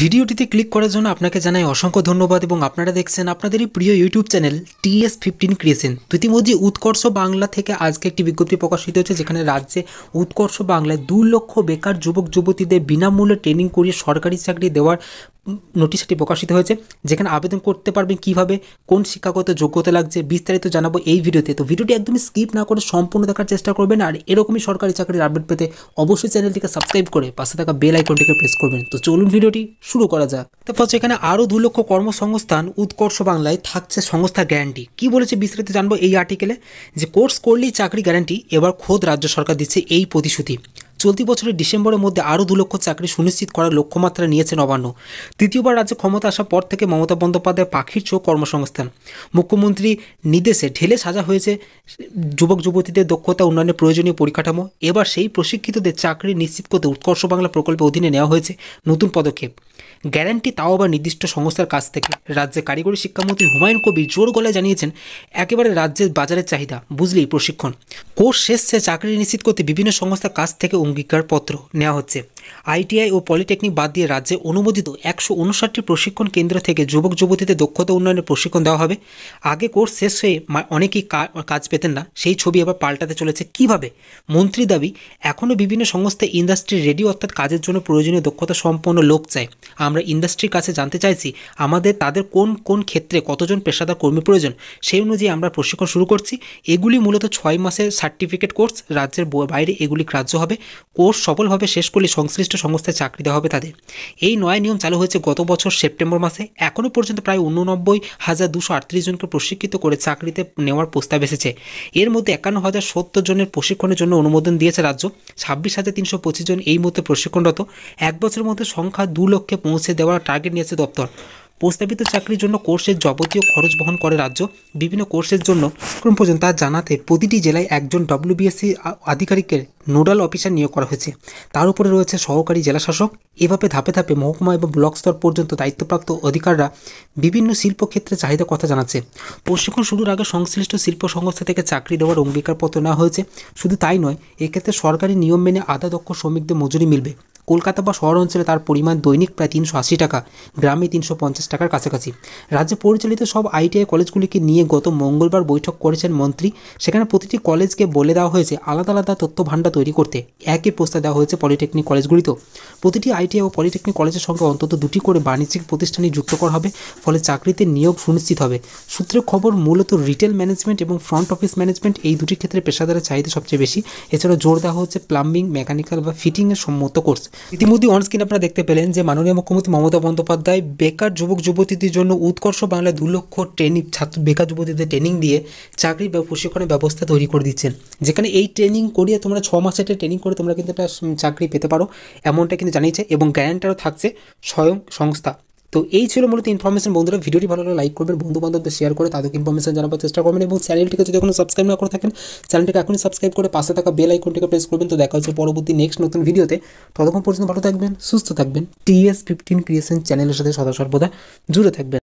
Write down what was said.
ভিডিওটিতে ক্লিক করার জন্য আপনাকে জানাই অসংখ্য ধন্যবাদ এবং আপনারা দেখছেন আপনাদেরই প্রিয় YouTube channel TS fifteen creation তো ইতিমধ্যে উৎকর্ষ বাংলা থেকে আজকে একটি বিজ্ঞপ্তি প্রকাশিত হয়েছে যেখানে রাজ্যে উৎকর্ষ বাংলায় দু লক্ষ বেকার যুবক যুবতীদের বিনামূল্যে ট্রেনিং করিয়ে সরকারি চাকরি দেওয়ার নোটিশটি প্রকাশিত হয়েছে যেখানে আবেদন করতে পারবেন কিভাবে কোন শিক্ষাগত যোগ্যতা লাগছে বিস্তারিত জানাবো এই ভিডিওতে তো ভিডিওটি একদমই স্কিপ না করে সম্পূর্ণ দেখার চেষ্টা করবেন আর এরকমই সরকারি চাকরির আপডেট পেতে অবশ্যই চ্যানেলটিকে সাবস্ক্রাইব করে পাশে থাকা বেল আইকনটিকে প্রেস করবেন তো চলুন ভিডিওটি শুরু করা যাক তারপর এখানে আরও দু লক্ষ কর্মসংস্থান উৎকর্ষ বাংলায় থাকছে সংস্থা গ্যারান্টি কি বলেছে বিস্তারিত জানবো এই আর্টিকেলে যে কোর্স করলেই চাকরি গ্যারান্টি এবার খোদ রাজ্য সরকার দিচ্ছে এই প্রতিশ্রুতি চলতি বছরের ডিসেম্বরের মধ্যে আরও দু লক্ষ চাকরি সুনিশ্চিত করার লক্ষ্যমাত্রা নিয়েছে নবান্ন তৃতীয়বার রাজ্যে ক্ষমতা আসার পর থেকে মমতা বন্দ্যোপাধ্যায় পাখির চোখ কর্মসংস্থান মুখ্যমন্ত্রী নির্দেশে ঢেলে সাজা হয়েছে যুবক যুবতীদের দক্ষতা উন্নয়নের প্রয়োজনীয় পরিকাঠামো এবার সেই প্রশিক্ষিতদের চাকরি নিশ্চিত করতে উৎকর্ষ বাংলা প্রকল্পের অধীনে নেওয়া হয়েছে নতুন পদক্ষেপ গ্যারান্টি তাও আবার নির্দিষ্ট সংস্থার কাছ থেকে রাজ্যে কারিগরি শিক্ষামন্ত্রী হুমায়ুন কবির জোর গলায় জানিয়েছেন একেবারে রাজ্যের বাজারের চাহিদা বুঝলেই প্রশিক্ষণ কোর্স শেষে চাকরি নিশ্চিত করতে বিভিন্ন সংস্থার কাছ থেকে অঙ্গীকারপত্র নেওয়া হচ্ছে আইটিআই ও পলিটেকনিক বাদ দিয়ে রাজ্যে অনুমোদিত একশো উনষাটটি প্রশিক্ষণ কেন্দ্র থেকে যুবক যুবতীদের দক্ষতা উন্নয়নের প্রশিক্ষণ দেওয়া হবে আগে কোর্স শেষ হয়ে অনেকেই কাজ পেতেন না সেই ছবি আবার পাল্টাতে চলেছে কিভাবে মন্ত্রী দাবি এখনও বিভিন্ন সংস্থা ইন্ডাস্ট্রি রেডি অর্থাৎ কাজের জন্য প্রয়োজনীয় দক্ষতা সম্পন্ন লোক চায় আমরা ইন্ডাস্ট্রির কাছে জানতে চাইছি আমাদের তাদের কোন কোন ক্ষেত্রে কতজন পেশাদার কর্মী প্রয়োজন সেই অনুযায়ী আমরা প্রশিক্ষণ শুরু করছি এগুলি মূলত ছয় মাসের সার্টিফিকেট কোর্স রাজ্যের বাইরে এগুলি গ্রাহ্য হবে কোর্স সফলভাবে শেষ করলে সংশ্লিষ্ট সংস্থায় চাকরি দেওয়া হবে তাদের এই নয়া নিয়ম চালু হয়েছে গত বছর সেপ্টেম্বর মাসে এখনও পর্যন্ত প্রায় উননব্বই হাজার দুশো আটত্রিশ জনকে প্রশিক্ষিত করে চাকরিতে নেওয়ার প্রস্তাব এসেছে এর মধ্যে একান্ন হাজার সত্তর জনের প্রশিক্ষণের জন্য অনুমোদন দিয়েছে রাজ্য ছাব্বিশ হাজার তিনশো পঁচিশ জন এই মুহূর্তে প্রশিক্ষণরত এক বছরের মধ্যে সংখ্যা দু লক্ষে পৌঁছে দেওয়ার টার্গেট নিয়েছে দপ্তর প্রস্তাবিত চাকরির জন্য কোর্সের যাবতীয় খরচ বহন করে রাজ্য বিভিন্ন কোর্সের জন্য ক্রম পর্যন্ত তা জানাতে প্রতিটি জেলায় একজন ডব্লিউবিএসসি আধিকারিকের নোডাল অফিসার নিয়োগ করা হয়েছে তার উপরে রয়েছে সহকারী জেলাশাসক এভাবে ধাপে ধাপে মহকুমা এবং ব্লক স্তর পর্যন্ত দায়িত্বপ্রাপ্ত অধিকাররা বিভিন্ন শিল্পক্ষেত্রে চাহিদা কথা জানাচ্ছে প্রশিক্ষণ শুরুর আগে সংশ্লিষ্ট শিল্প সংস্থা থেকে চাকরি দেওয়ার অঙ্গীকারপত্র নেওয়া হয়েছে শুধু তাই নয় এক্ষেত্রে সরকারি নিয়ম মেনে আধা দক্ষ শ্রমিকদের মজুরি মিলবে কলকাতা বা শহর অঞ্চলে তার পরিমাণ দৈনিক প্রায় তিনশো আশি টাকা গ্রামে তিনশো পঞ্চাশ টাকার কাছাকাছি রাজ্যে পরিচালিত সব আইটিআই কলেজগুলিকে নিয়ে গত মঙ্গলবার বৈঠক করেছেন মন্ত্রী সেখানে প্রতিটি কলেজকে বলে দেওয়া হয়েছে আলাদা আলাদা তথ্য ভাণ্ডার তৈরি করতে একই প্রস্তাব দেওয়া হয়েছে পলিটেকনিক কলেজগুলিতেও প্রতিটি আইটিআই ও পলিটেকনিক কলেজের সঙ্গে অন্তত দুটি করে বাণিজ্যিক প্রতিষ্ঠানে যুক্ত করা হবে ফলে চাকরিতে নিয়োগ সুনিশ্চিত হবে সূত্রের খবর মূলত রিটেল ম্যানেজমেন্ট এবং ফ্রন্ট অফিস ম্যানেজমেন্ট এই দুটি ক্ষেত্রে পেশাদারের চাহিদা সবচেয়ে বেশি এছাড়া জোর দেওয়া হচ্ছে প্লাম্বিং মেকানিক্যাল বা ফিটিংয়ের সম্মত কোর্স ইতিমধ্যে অনস্ক্রিন আপনারা দেখতে পেলেন যে মাননীয় মুখ্যমন্ত্রী মমতা বন্দ্যোপাধ্যায় বেকার যুবক যুবতীদের জন্য উৎকর্ষ বাংলা দু লক্ষ ট্রেনিং ছাত্র বেকার যুবতীদের ট্রেনিং দিয়ে চাকরি প্রশিক্ষণের ব্যবস্থা তৈরি করে দিচ্ছেন যেখানে এই ট্রেনিং করিয়ে তোমরা ছ মাসের একটা ট্রেনিং করে তোমরা কিন্তু একটা চাকরি পেতে পারো এমনটা কিন্তু জানিয়েছে এবং গ্যারান্টারও থাকছে স্বয়ং সংস্থা তো এই ছিল মূলত ইনফরমেশন বন্ধুরা ভিডিওটি ভালো লাগলে লাইক করবেন বন্ধু বান্ধবদের শেয়ার করে তাদেরকে ইনফরমেশন জানাবার চেষ্টা করবেন এবং চ্যানেলটিকে যদি এখনো সাবস্ক্রাইব না করে থাকেন চ্যানেলটিকে এখনই সাবস্ক্রাইব করে পাশে থাকা বেল আইকনটিকে প্রেস করবেন তো দেখা হচ্ছে পরবর্তী নেক্সট নতুন ভিডিওতে ততক্ষণ পর্যন্ত ভালো থাকবেন সুস্থ থাকবেন টিএস ফিফটিন ক্রিয়েশন চ্যানেলের সাথে সদা সর্বদা জুড়ে থাকবেন